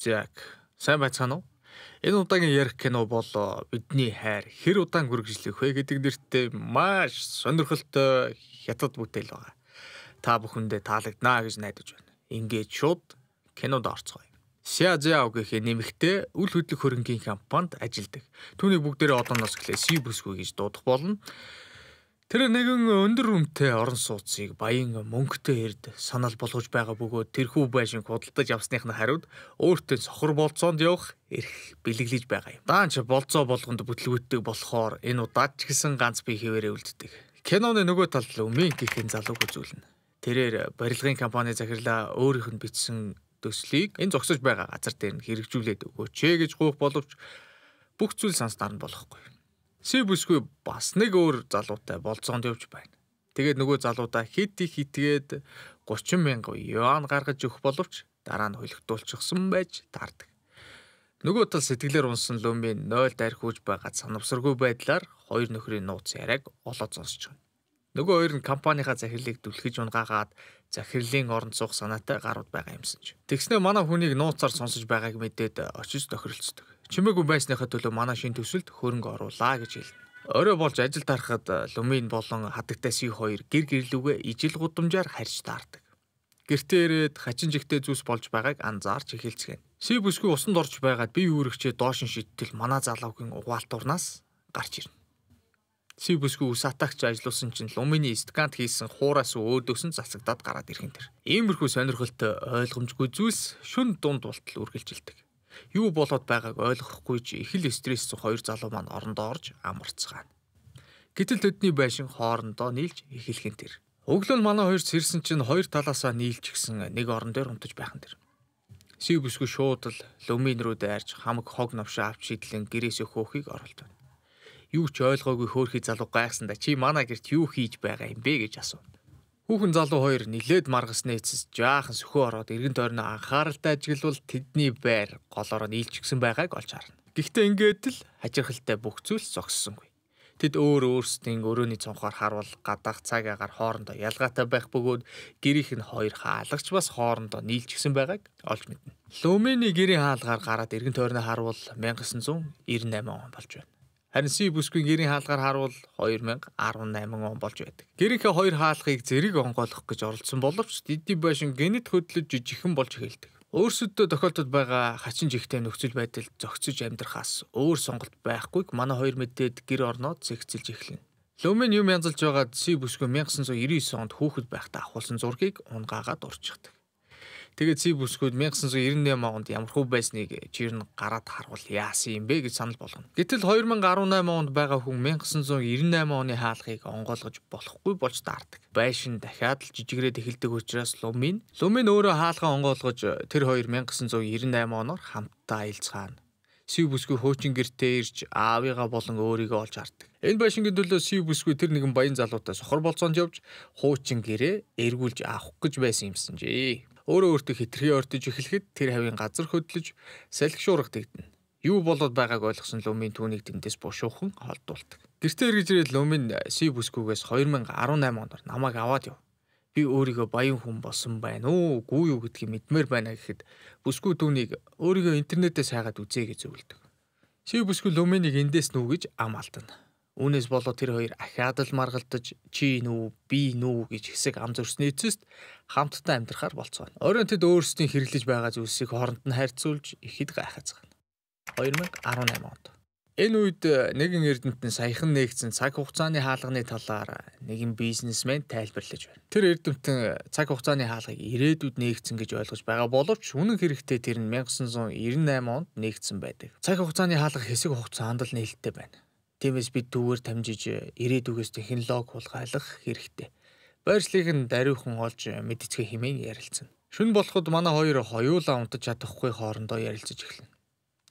Зэг сайн байцгаана уу? Энэ удаагийн ярих кино бол э, бидний хайр хэр удаан үргэлжлэх вэ гэдэг нэртэй маш сонирхолтой хятад бүтээл байгаа. Та бүхэндээ таалагднаа гэж найдаж байна. Ингээд шууд кинод орцгоё. Ся Зяо гэх нэмэгтэй үл хөдлөх хөрөнгөний компанид ажилладаг. Түүний бүгдээрээ одооноос эхлээ Си бүсгүй гэж дуудах болно. Тэр нэгэн өндөр үнэтэй орон сууцыг баян мөнгөтэй эрд санал болгож байгаа бөгөөд тэрхүү байшин худалдаж авсныхны хариуд өөртөө сохор болцоонд явах эрх бэлэглэж байгаа юм. Даанч болцоо болгонд бүтлгүүтдэг болохоор энэ удаад ч гэсэн ганц бие хэвээрээ үлддэг. Киноны нөгөө талд өмнө гихэн залууг үзүүлнэ. Тэрээр барилгын компани захирлаа өөрийнх нь бичсэн төслийг энэ зогсож байгаа газар дээр нь хэрэгжүүлээд өгөөч гэж гуйх боловч бүх зүйл санснаар нь болохгүй. Сэв бүсгүй бас нэг өөр залуутай болцоонд явж байна. Тэгээд нөгөө залуудаа хит их итгээд 30 мянган юан гаргаж өгөх боловч дараа нь хөлөгдүүлчихсэн байж таардаг. Нөгөө тал сэтгэлээр унсан Лүмби 0 дарь хүүж байгаад санамсаргүй байдлаар хоёр нөхрийн нууц яриаг олоод сонсож байна. Нөгөө хоёр нь компанийнхаа захирлыг дүлхэж унгаагаад захирлын оронд суух санаатай гарууд байгаа юмсан ч. Тэгснэ манай хүнийг нууцаар сонсож байгааг мэдээд очиж тохиролцдог чимээгүй байсныхаа төлөө манай шин төсөлд хөрөнгө оруулаа гэж хэлнэ. Орой болж ажил тарахад Люмин э, болон хадагтай С2 гэр гэрлүүгээ ижил гудамжаар харьж таардаг. Гэртээ ирээд хачин жигтэй зүс болж байгааг анзаарч эхэлцгээв. С бүсгүй усанд орж байгаад би үүрэгчээ доошин шийдтэл манай залуугийн угаалт урнаас гарч ирнэ. С бүсгүй ус атагч ажилуулсан чинь Луминий стакант хийсэн хуураас өөдөөс нь засагдаад гараад ирхэн дэр. Иймэрхүү сонирхолтой ойлгомжгүй зүйлс шүн дунд болтол үргэлжилдэг. Юу болоод байгааг ойлгохгүй ч их л стресс зөх хоёр залуу маань орондоо орж амарцгаана. Гэтэл тэдний байшин хоорондоо нийлж эхэлхэн тэр. Өглөө нь манай хоёр сэрсэн чинь хоёр талаасаа нийлж гисэн нэг орон дээр унтаж байхан тэр. Сив бүсгүй шууд л лүмин рүү дайрж хамаг хог навшаа авч шидлэн гэрээс өхөөхийг оролдоно. Юу ч ойлгоогүй хөөрхий залуу гайхсандаа чи манай герт юу хийж байгаа юм бэ гэж асуув. Хүүхэн залуу хоёр нилээд маргасны эцэс жаахан сөхөө ороод эргэн тойрноо анхааралтай ажиглавал тэдний байр голоороо нийлчихсэн байгааг олж харна. Гэхдээ ингээд л хажирхалтай бүх зүйл зогссонгүй. Тэд өөр өөрсдийн өрөөний цонхоор харвал гадаах цагаагаар хоорондоо ялгаатай байх бөгөөд гэрийнх нь хоёр хаалгач бас хоорондоо нийлжсэн байгааг олж мэднэ. Лумины гэрийн хаалгаар гараад эргэн тойрноо харвал 1998 он болж байна. Харин Сибүсквийн гэрийн хаалгаар харуул 2018 он болж байдаг. Гэрийнхээ хоёр хаалгыг зэрэг онгойлгох гэж оролдсон боловч Диди Байшин генет хөдлөж жижигхэн болж эхэлдэг. Өөрсөддөө тохиолдод байгаа хачин жигтэй нөхцөл байдалд зохицож амьдрахаас өөр сонголт байхгүйг манай хоёр мэдээд гэр орноо зэгцэлж эхлэнэ. Лүмэн юм янзалж байгаа Си бүсгүй 1999 онд хүүхэд байхдаа авахулсан зургийг унгаагаад урчдаг. Тэгээд цэв бүсгүүд 1998 онд ямархуу байсныг жирн гараад харуул яасан юм бэ гэж санал болгоно. Гэтэл 2018 онд байгаа хүн 1998 оны хаалгыг онгойлгож болохгүй болж даардаг. Байшин дахиад л жижигрээд эхэлдэг учраас Лумин Лумин өөрөө хаалгаа онгойлгож тэр хоёр 1998 оноор хамтдаа аялцгаана. Сив бүсгүй хуучин гэртээ ирж аавыгаа болон өөрийгөө олж хардаг. Энэ байшингийн төлөө сив бүсгүй тэр нэгэн баян залуутай сохор болцоонд явж хуучин гэрээ эргүүлж авах гэж байсан юмсан жий өөрөө өөртөө хитрхи ортож эхлэхэд тэр хавийн газар хөдлөж салхи шуурга тэгдэнэ. Юу болоод байгааг ойлгосон Лумын түүнийг тэндээс бушуухан холдуулдаг. Гэртээ эргэж ирээд Лумын э, Си бүсгүүгээс 2018 оноор намайг аваад яв. Би өөрийгөө баян хүн болсон байна уу, үгүй юу гэдгийг мэдмээр байна гэхэд бүсгүү түүнийг өөрийгөө интернетээс хайгаад үзье гэж зөвлөдөг. Си бүсгүү Лумыг эндээс нүү гэж ам алдана. Үүнээс болоод тэр хоёр ахиад л маргалдаж чи нүү би нүү гэж хэсэг ам зөрсний эцэст хамтдаа амьдрахаар болцгоо. Оройн тэд өөрсдийн хэрэглэж байгаа зүйлсийг хооронд нь харьцуулж ихэд гайхацгаана. 2018 онд Энэ үед э, нэгэн эрдэмтэн саяхан нэгдсэн цаг хугацааны хаалганы талаар э, нэгэн бизнесмен тайлбарлаж байна. Тэр эрдэмтэн цаг хугацааны хаалгыг ирээдүйд нэгдсэн гэж ойлгож байгаа боловч үнэн хэрэгтээ тэр нь 1998 онд нэгдсэн байдаг. Цаг хугацааны хаалга хэсэг хугацаанд л нээлттэй байна. Тиймээс бид түүгээр тамжиж э, ирээдүгээс технологи хулгайлах хэрэгтэй. Байршлыг нь даруйхан олж э, мэдцгээ хэмээн ярилцсан. Шүн болоход манай хоёр хоёулаа унтаж чадахгүй хоорондоо ярилцаж эхэлнэ.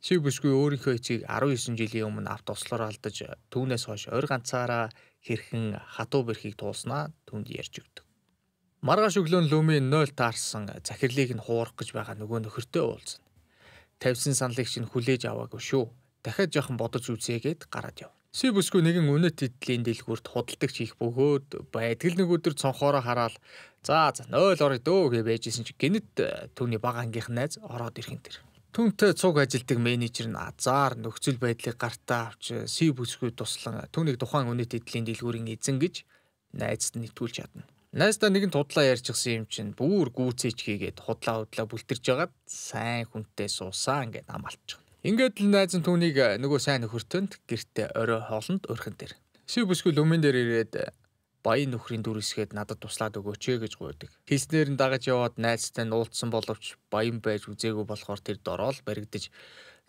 Шив бишгүй өөрийнхөө эцгийг 19 жилийн өмнө авт услаар алдаж э, түүнээс хойш ойр ганцаараа хэрхэн хатуу бэрхийг туулснаа түнд ярьж өгдөг. Маргааш өглөө Лүми 0 таарсан захирлыг нь хуурах гэж байгаа нөгөө нөхөртөө уулзна. Тавьсан саналыг чинь хүлээж аваагүй шүү дахиад жоохон бодож үзье гэд гараад яв. Си бүсгүй нэгэн үнэт эдлийн дэлгүүрт худалдагч их бөгөөд байтгал нэг өдөр цонхоороо хараад за за 0 орё дөө гэж байжсэн чи гинэт э, түүний бага ангийнх найз ороод ирхэн тэр. Түүнтэй цуг ажилдаг менежер нь азар нөхцөл байдлыг гартаа авч си бүсгүй туслан түүнийг тухайн үнэт эдлийн дэлгүүрийн эзэн гэж найзд нь итгүүлж чадна. Найздаа нэгэн тудлаа ярьчихсан юм чинь бүр гүүцээч хийгээд худлаа худлаа бүлтэрж байгаад сайн хүнтэй суусаа ингээд ам алдчих. Ингээд л найз нь түүнийг э, нөгөө сайн нөхөртөнд гэрте орой хоолнд өрхөн дээр. Шив бүсгүй лүмэн дээр ирээд э, баян нөхрийн дүрсгээд надад туслаад өгөөч ээ гэж гуйдаг. Хэлснээр нь дагаж яваад найзтай нь уулзсан боловч баян байж үзээгүй болохоор тэр дороо л баригдаж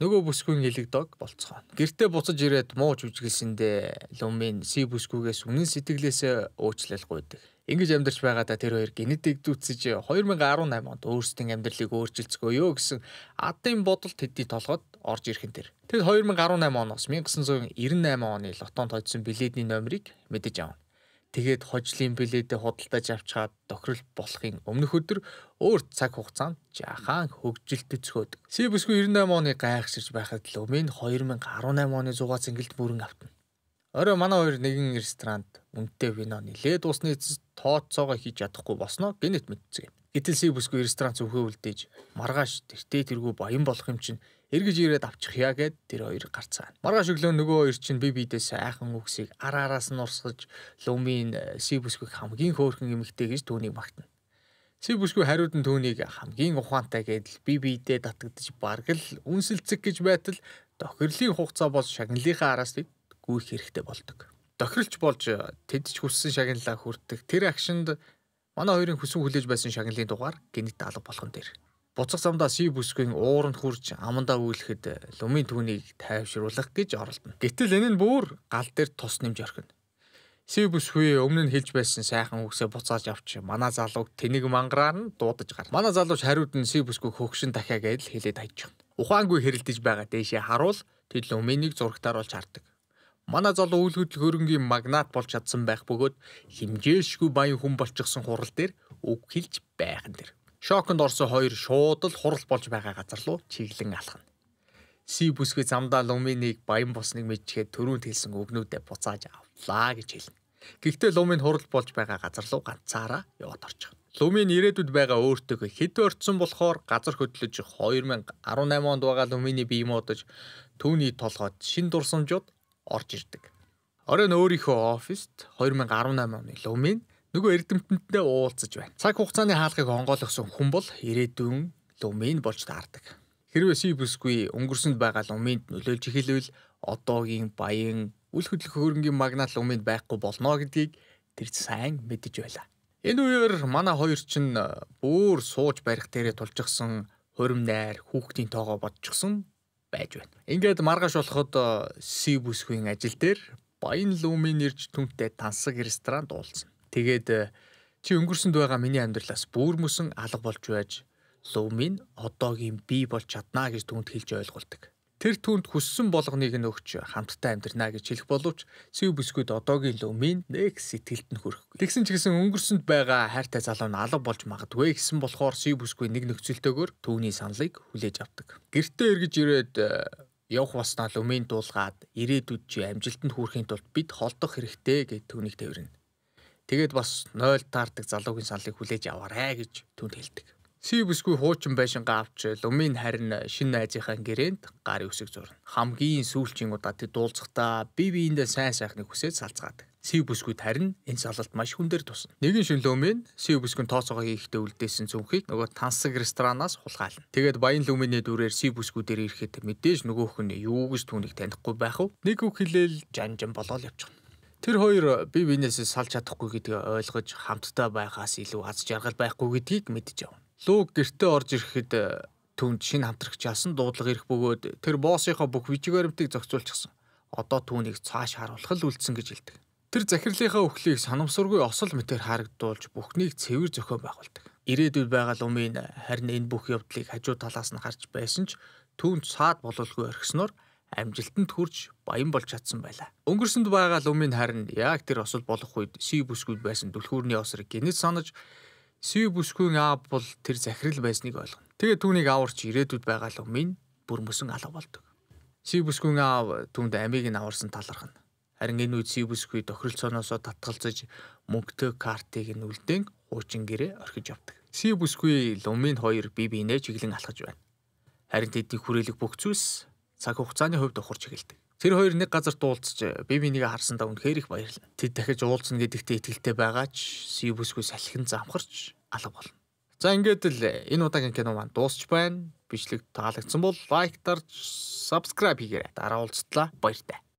нөгөө бүсгүй нэлэг дог болцгоо. Гэртээ буцаж ирээд мууж үжгэлсэндээ лүмэн си бүсгүйгээс үнэн сэтгэлээсээ уучлал гуйдаг. Ингэж амьдарч байгаадаа тэр хоёр генетик дүүцэж 2018 онд өөрсдийн амьдралыг өөрчилцгөөё гэсэн адын бодолд хэдий толгод орж ирхэн тэр. Тэд 2018 оноос 1998 оны лотонд хоцсон билетний номерыг мэдэж авна. Тэгээд хожлын билетээ худалдаж авчгаад тохирол болохын өмнөх өдөр өөр цаг хугацаанд жаахан хөгжилтөцгөөд. Сибсгүй 98 оны гайхширж байхад л өмнө 2018 оны 6 цэнгэлд бүрэн автна. Орой манай хоёр нэгэн ресторанд үнэтэй вино нилээ дуусны тооцоогоо хийж чадахгүй болсноо гинэт мэдцгээв. Гэтэл бүсгүй ресторан зүхээ үлдээж маргааш тэртээ тэргүй баян болох юм чинь эргэж ирээд авчихъя гэд тэр хоёр гарцаа. Маргааш өглөө нөгөө хоёр чинь би бидээс айхан үгсийг ар араас нь урсгаж Лумийн Сибүсгүй э, хамгийн хөөрхөн эмэгтэй гэж түүнийг магтана. Сибүсгүй хариуд нь түүнийг хамгийн ухаантай гэдэл би бидээ татагдж бараг л үнсэлцэг гэж байтал тохирлын хугацаа бол шагналынхаа араас гүйх хэрэгтэй болдог. Тохиролч болж э, тэдч хүссэн шагналаа хүртдэг тэр акшнд манай хоёрын хүсэн хүлээж байсан шагналын дугаар гинт алга болох нь дээр. Буцах замдаа си бүсгийн ууранд хурж амандаа үйлэхэд э, лумын түүнийг тайвшруулах гэж оролдоно. Гэтэл энэ нь бүр гал дээр тус нэмж орхино. Си бүсгүй өмнө нь хэлж байсан сайхан үгсээ буцааж авч манай залууг тэнэг мангараар нь дуудаж гар. Манай залууч хариуд нь си бүсгүй хөгшин дахиа гэж хэлээд хайж чана. Ухаангүй хэрэлдэж байгаа дээшээ харуул тэд луминийг зурагтаар болж хардаг манай залуу үйл хөдлөл хөрөнгийн магнат болж чадсан байх бөгөөд химжээшгүй баян хүн болчихсон хурал дээр үг хэлж байх нь тэр. Шоконд орсон хоёр шууд л хурал болж байгаа газар руу чиглэн алхана. Си бүсгүй замдаа Луминыг баян босныг мэдчихэд төрөнд хэлсэн өгнүүдэд буцааж авлаа гэж хэлнэ. Гэхдээ Лумин хурал болж байгаа газар руу ганцаараа яваад орчихно. Лумин ирээдүйд байгаа өөртөө хэд орцсон болохоор газар хөдлөж 2018 онд байгаа Луминий бие модож түүний толгойд шин дурсамжууд орж ирдэг. Оройн өөрийнхөө оффист 2018 оны Лумын нөгөө эрдэмтэнтэй уулзаж байна. Цаг хугацааны хаалгыг онгойлгосон хүн бол ирээдүйн Лумын болж таардаг. Хэрвээ Сибүсгүй өнгөрсөнд байгаа Луминд нөлөөлж эхэлвэл одоогийн баян үл хөдлөх хөрөнгөний магнат Луминд байхгүй болно гэдгийг тэр сайн мэдэж байлаа. Энэ үеэр манай хоёр чинь э, бүр сууж барих дээрээ тулжгсан хорим найр хүүхдийн тоогоо бодчихсон байж байна. Ингээд маргааш болоход э, С бүсгүйн ажил дээр Баян Лүмийн ирж түнтэй тансаг ресторан дуулсан. Тэгээд э, чи өнгөрсөнд байгаа миний амьдралаас бүр мөсөн алга болж байж Лүмийн одоогийн би болж чаднаа гэж түнд хэлж ойлгуулдаг тэр түнд хүссэн болгоныг нь өгч хамтдаа амьдрнаа гэж хэлэх боловч Сив бисквит одоогийн лумын нэг сэтгэлд нь хүрэхгүй. Тэгсэн ч гэсэн өнгөрсөнд байгаа хайртай залуу нь алав болж магадгүй гэсэн болохоор Сив бисквит нэг нөхцөлтэйгээр түүний саналыг хүлээж авдаг. Гэртээ эргэж ирээд э, явах болсноо лумын дуулгаад ирээдүйд чи амжилтанд хүрэхийн тулд бид холдох хэрэгтэй гэж түүнийг тээвэрнэ. Тэгээд бас нойл таардаг залуугийн саналыг хүлээж аваарэ гэж түнд хэлдэг. Сүү бүсгүй хуучин байшингаа авч Лумын харин шин найзынхаа гэрээнд гарын үсэг зурна. Хамгийн сүүлчийн удаа тэд дуулцахдаа бие биендээ сайн сайхныг хүсээд салцгаадаг. Сүү бүсгүй харин энэ салалт маш хүн дээр тусна. Нэгэн шин Лумын сүү бүсгүн тооцоогоо хийхдээ үлдээсэн зүнхийг нөгөө тансаг ресторанаас хулгайлна. Тэгээд баян Луминий дүрээр сүү бүсгүй дээр ирэхэд мэдээж нөгөөх нь юу гэж түүнийг танихгүй байх уу? Нэг үг хэлээл жанжин болол явчихна. Тэр хоёр бие биенээсээ салж чадахгүй гэдгийг ойлгож хамтдаа байхаас илүү аз жаргал байхгүй гэдгийг мэдж явна. Луг гэртээ орж ирэхэд э, түүнд шинэ хамтрагч ялсан дуудлага ирэх бөгөөд тэр боссынхоо бүх вижигэрмтийг зохицуулчихсан. Одоо түүнийг цааш харуулах л үлдсэн гэж хэлдэг. Тэр захирлынхаа өхлийг санамсаргүй осол мэтэр харагдуулж бүхнийг цэвэр зохион байгуулдаг. Ирээдүйд байгаа лумын э, харин энэ бүх явдлыг хажуу талаас нь харж байсан ч түүнд цаад бололгүй орхисноор амжилтанд хүрч баян болж чадсан байлаа. Өнгөрсөнд байгаа лумын харин яг тэр осол болох үед си бүсгүйд байсан түлхүүрний осрыг гинэд санаж Сүй бүсгүй аав бол тэр захирал байсныг ойлгоно. Тэгээ түүнийг аварч ирээдүйд байгаа л өмнө бүр мөсөн алга болдог. Сүй бүсгүй аав түүнд амийг нь аварсан талархна. Харин энэ үед сүй бүсгүй тохиролцооноосоо татгалзаж мөнгөтэй картыг нь үлдэн хуучин гэрээ орхиж явдаг. Сүй бүсгүй лумын хоёр бие биенээ чиглэн алхаж байна. Харин тэдний хүрээлэх бүх зүйлс цаг хугацааны хувьд ухарч эхэлдэг. Тэр хоёр нэг газар дуулцж бие бинийг харсандаа үнэхээр их баярлана. Тэд дахиж уулзна гэдэгтээ итгэлтэй байгаач, Сивүсгүй салхин замхарч алга болно. За ингээд л энэ удаагийн кино маань дуусч байна. Бичлэг таалагдсан бол лайк дарж, subscribe хийгээрэй. Дараа уулзтлаа. Баяр таа.